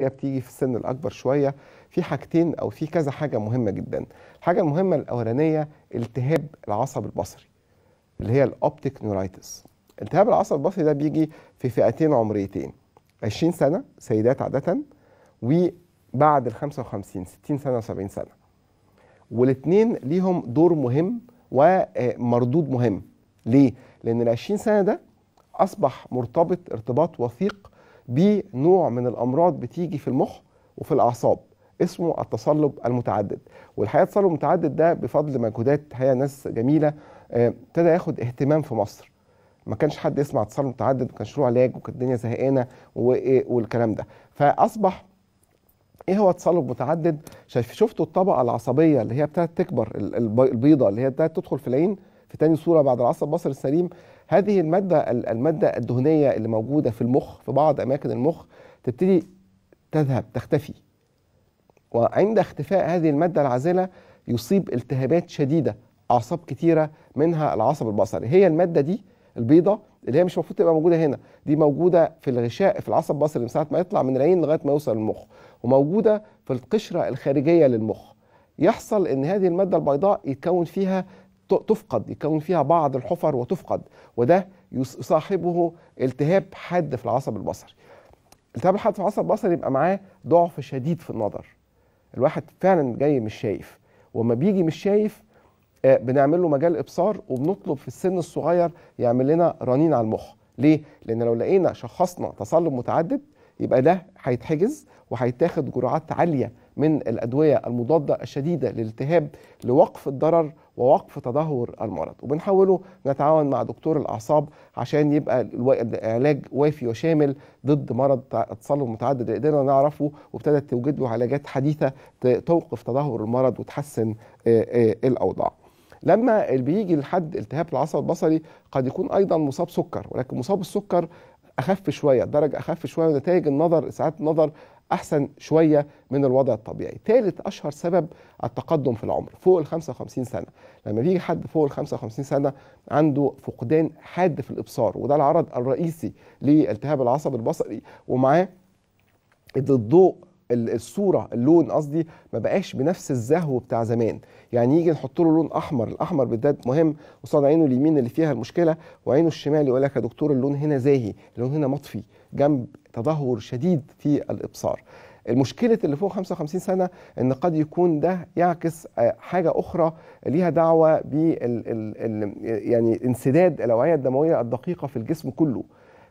هي بتيجي في السن الاكبر شويه في حاجتين او في كذا حاجه مهمه جدا الحاجه المهمه الاولانيه التهاب العصب البصري اللي هي الاوبتيك نيورايتس التهاب العصب البصري ده بيجي في فئتين عمريتين 20 سنه سيدات عاده وبعد ال 55 60 سنه و70 سنه والاثنين ليهم دور مهم ومردود آه، مهم ليه لان ال 20 سنه ده اصبح مرتبط ارتباط وثيق بنوع من الامراض بتيجي في المخ وفي الاعصاب اسمه التصلب المتعدد والحقيقه التصلب المتعدد ده بفضل مجهودات هي ناس جميله آه، ابتدى ياخد اهتمام في مصر ما كانش حد يسمع تصلب متعدد وكانش له علاج وكانت الدنيا زهقانه إيه والكلام ده فاصبح ايه هو تصلب متعدد شايف شفتوا الطبقه العصبيه اللي هي ابتدت تكبر البيضه اللي هي ابتدت تدخل في العين في تاني صوره بعد العصب البصري السليم هذه الماده الماده الدهنيه اللي موجوده في المخ في بعض اماكن المخ تبتدي تذهب تختفي وعند اختفاء هذه الماده العازله يصيب التهابات شديده اعصاب كتيره منها العصب البصري هي الماده دي البيضه اللي هي مش المفروض تبقى موجوده هنا دي موجوده في الغشاء في العصب البصري من ساعه ما يطلع من العين لغايه ما يوصل للمخ وموجوده في القشره الخارجيه للمخ يحصل ان هذه الماده البيضاء يتكون فيها تفقد يكون فيها بعض الحفر وتفقد وده يصاحبه التهاب حاد في العصب البصري التهاب الحاد في العصب البصري يبقى معاه ضعف شديد في النظر الواحد فعلا جاي مش شايف وما بيجي مش شايف آه، بنعمل له مجال ابصار وبنطلب في السن الصغير يعمل لنا رنين على المخ ليه لان لو لقينا شخصنا تصلب متعدد يبقى ده هيتحجز وهيتاخد جرعات عاليه من الادويه المضاده الشديده للالتهاب لوقف الضرر ووقف تدهور المرض وبنحاوله نتعاون مع دكتور الاعصاب عشان يبقى العلاج وافي وشامل ضد مرض التصلب متعدد اللي نعرفه وابتدت توجد له علاجات حديثه توقف تدهور المرض وتحسن الاوضاع لما بيجي لحد التهاب العصب البصري قد يكون ايضا مصاب سكر ولكن مصاب السكر اخف شويه درجه اخف شويه ونتائج النظر ساعات النظر احسن شويه من الوضع الطبيعي. ثالث اشهر سبب التقدم في العمر فوق ال 55 سنه، لما بيجي حد فوق ال 55 سنه عنده فقدان حاد في الابصار وده العرض الرئيسي لالتهاب العصب البصري ومعاه الضوء الصوره اللون قصدي ما بقاش بنفس الزهو بتاع زمان يعني يجي نحط له لون احمر الاحمر بالذات مهم قصاد عينه اليمين اللي فيها المشكله وعينه الشمال يقول لك يا دكتور اللون هنا زاهي اللون هنا مطفي جنب تدهور شديد في الابصار المشكلة اللي فوق 55 سنة إن قد يكون ده يعكس آه، حاجة أخرى ليها دعوة بال يعني انسداد الأوعية الدموية الدقيقة في الجسم كله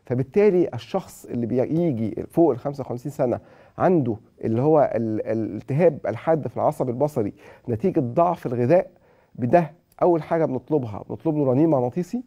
فبالتالي الشخص اللي بيجي فوق ال 55 سنه عنده اللي هو الالتهاب الحاد في العصب البصري نتيجه ضعف الغذاء بده اول حاجه بنطلبها بنطلب له رنين مغناطيسي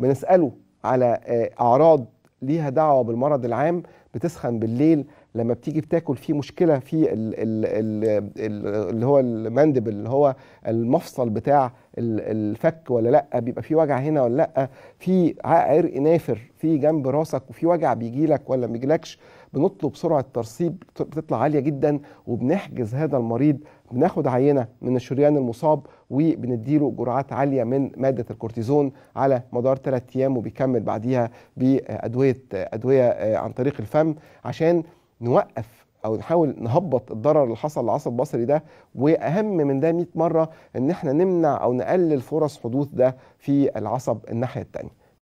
بنساله على آه، اعراض ليها دعوه بالمرض العام بتسخن بالليل لما بتيجي بتاكل في مشكله في اللي هو المندبل اللي هو المفصل بتاع الفك ولا لا بيبقى في وجع هنا ولا لا في عرق نافر في جنب راسك وفي وجع بيجي لك ولا ما بيجيلكش بنطلب سرعه ترسيب بتطلع عاليه جدا وبنحجز هذا المريض بناخد عينه من الشريان المصاب وبنديله جرعات عاليه من ماده الكورتيزون على مدار ثلاث ايام وبيكمل بعديها بادويه ادويه آه، عن طريق الفم عشان نوقف او نحاول نهبط الضرر اللي حصل للعصب البصري ده واهم من ده 100 مره ان احنا نمنع او نقلل فرص حدوث ده في العصب الناحيه الثانيه